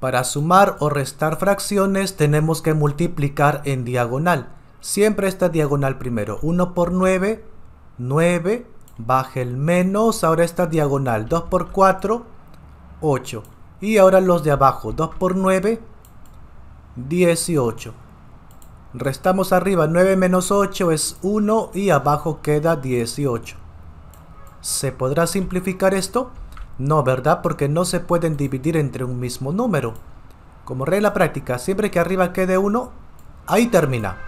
Para sumar o restar fracciones tenemos que multiplicar en diagonal. Siempre esta diagonal primero. 1 por 9, 9. baje el menos, ahora esta diagonal. 2 por 4, 8. Y ahora los de abajo. 2 por 9, 18. Restamos arriba. 9 menos 8 es 1 y abajo queda 18. ¿Se podrá simplificar esto? No, ¿verdad? Porque no se pueden dividir entre un mismo número. Como regla práctica, siempre que arriba quede 1, ahí termina.